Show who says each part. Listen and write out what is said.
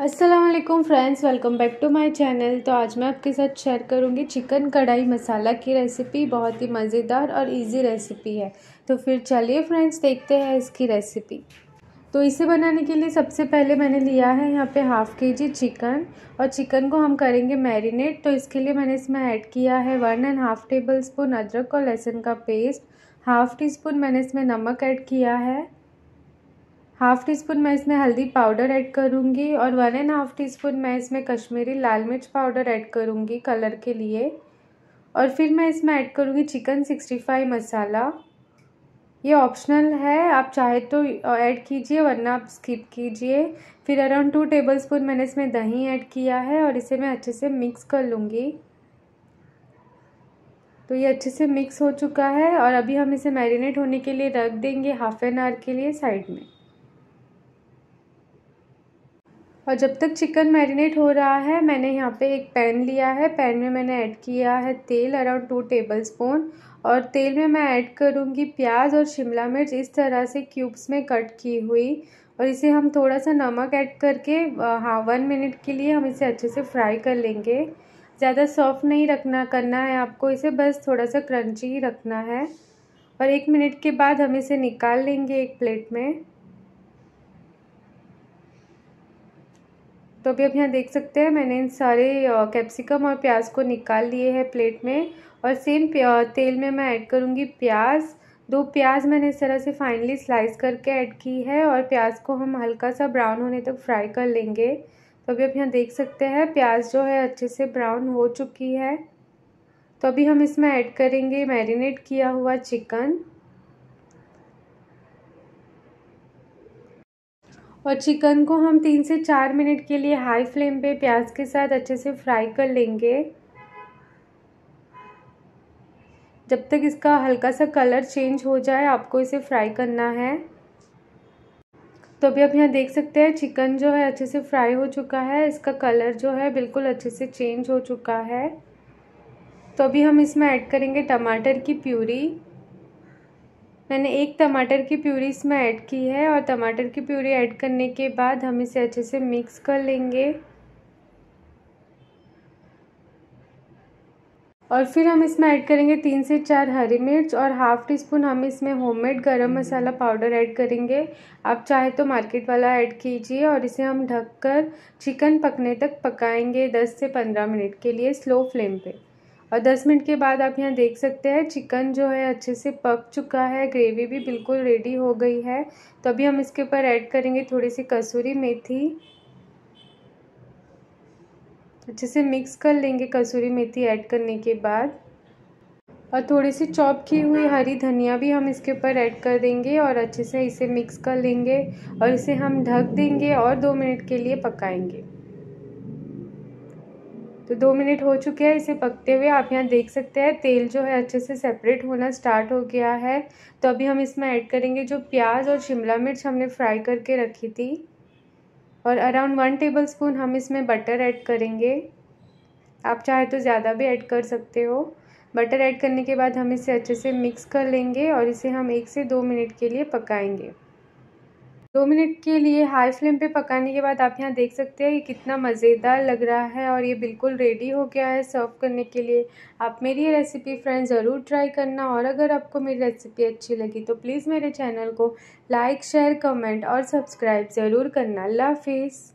Speaker 1: Aslam friends welcome back to my channel तो आज मैं आपके साथ शेयर करूँगी चिकन कढ़ाई मसाला की रेसिपी बहुत ही मज़ेदार और इजी रेसिपी है तो फिर चलिए फ्रेंड्स देखते हैं इसकी रेसिपी तो इसे बनाने के लिए सबसे पहले मैंने लिया है यहाँ पे हाफ़ के जी चिकन और चिकन को हम करेंगे मैरिनेट तो इसके लिए मैंने इसमें ऐड किया है one and half tablespoon अदरक और लहसुन का पेस्ट हाफ़ टी स्पून मैंने इसमें नमक ऐड किया है हाफ़ टी स्पून मैं इसमें हल्दी पाउडर ऐड करूँगी और one and half teaspoon मैं इसमें कश्मीरी लाल मिर्च पाउडर ऐड करूँगी कलर के लिए और फिर मैं इसमें ऐड करूँगी चिकन सिक्सटी फाइव मसाला ये ऑप्शनल है आप चाहे तो ऐड कीजिए वरना आप स्किप कीजिए फिर अराउंड टू टेबल स्पून मैंने इसमें दही ऐड किया है और इसे मैं अच्छे से मिक्स कर लूँगी तो ये अच्छे से मिक्स हो चुका है और अभी हम इसे मैरिनेट होने के लिए रख देंगे हाफ़ एन आवर के लिए साइड में और जब तक चिकन मैरिनेट हो रहा है मैंने यहाँ पे एक पैन लिया है पैन में मैंने ऐड किया है तेल अराउंड टू टेबल स्पून और तेल में मैं ऐड करूँगी प्याज और शिमला मिर्च इस तरह से क्यूब्स में कट की हुई और इसे हम थोड़ा सा नमक ऐड करके हाँ वन मिनट के लिए हम इसे अच्छे से फ्राई कर लेंगे ज़्यादा सॉफ्ट नहीं रखना करना है आपको इसे बस थोड़ा सा क्रंची ही रखना है और एक मिनट के बाद हम इसे निकाल लेंगे एक प्लेट में तो अभी आप यहाँ देख सकते हैं मैंने इन सारे कैप्सिकम और प्याज को निकाल लिए हैं प्लेट में और सेम तेल में मैं ऐड करूँगी प्याज दो प्याज मैंने इस तरह से फाइनली स्लाइस करके ऐड की है और प्याज को हम हल्का सा ब्राउन होने तक फ्राई कर लेंगे तो अभी आप यहाँ देख सकते हैं प्याज जो है अच्छे से ब्राउन हो चुकी है तो अभी हम इसमें ऐड करेंगे मैरिनेट किया हुआ चिकन और चिकन को हम तीन से चार मिनट के लिए हाई फ्लेम पे प्याज के साथ अच्छे से फ्राई कर लेंगे जब तक इसका हल्का सा कलर चेंज हो जाए आपको इसे फ्राई करना है तो अभी आप यहाँ देख सकते हैं चिकन जो है अच्छे से फ्राई हो चुका है इसका कलर जो है बिल्कुल अच्छे से चेंज हो चुका है तो अभी हम इसमें ऐड करेंगे टमाटर की प्यूरी मैंने एक टमाटर की प्यूरी इसमें ऐड की है और टमाटर की प्यूरी ऐड करने के बाद हम इसे अच्छे से मिक्स कर लेंगे और फिर हम इसमें ऐड करेंगे तीन से चार हरी मिर्च और हाफ़ टी स्पून हम इसमें होममेड गरम मसाला पाउडर ऐड करेंगे आप चाहे तो मार्केट वाला ऐड कीजिए और इसे हम ढककर चिकन पकने तक पकाएंगे दस से पंद्रह मिनट के लिए स्लो फ्लेम पे और दस मिनट के बाद आप यहाँ देख सकते हैं चिकन जो है अच्छे से पक चुका है ग्रेवी भी बिल्कुल रेडी हो गई है तो अभी हम इसके ऊपर ऐड करेंगे थोड़ी सी कसूरी मेथी अच्छे से मिक्स कर लेंगे कसूरी मेथी ऐड करने के बाद और थोड़ी सी चॉप की हुई हरी धनिया भी हम इसके ऊपर ऐड कर देंगे और अच्छे से इसे मिक्स कर लेंगे और इसे हम ढक देंगे और दो मिनट के लिए पकाएंगे तो दो मिनट हो चुके हैं इसे पकते हुए आप यहाँ देख सकते हैं तेल जो है अच्छे से सेपरेट होना स्टार्ट हो गया है तो अभी हम इसमें ऐड करेंगे जो प्याज और शिमला मिर्च हमने फ्राई करके रखी थी और अराउंड वन टेबल स्पून हम इसमें बटर ऐड करेंगे आप चाहे तो ज़्यादा भी ऐड कर सकते हो बटर ऐड करने के बाद हम इसे अच्छे से मिक्स कर लेंगे और इसे हम एक से दो मिनट के लिए पकाएंगे दो मिनट के लिए हाई फ्लेम पे पकाने के बाद आप यहाँ देख सकते हैं ये कितना मज़ेदार लग रहा है और ये बिल्कुल रेडी हो गया है सर्व करने के लिए आप मेरी ये रेसिपी फ्रेंड्स ज़रूर ट्राई करना और अगर आपको मेरी रेसिपी अच्छी लगी तो प्लीज़ मेरे चैनल को लाइक शेयर कमेंट और सब्सक्राइब ज़रूर करना अल्लाह हाफिज़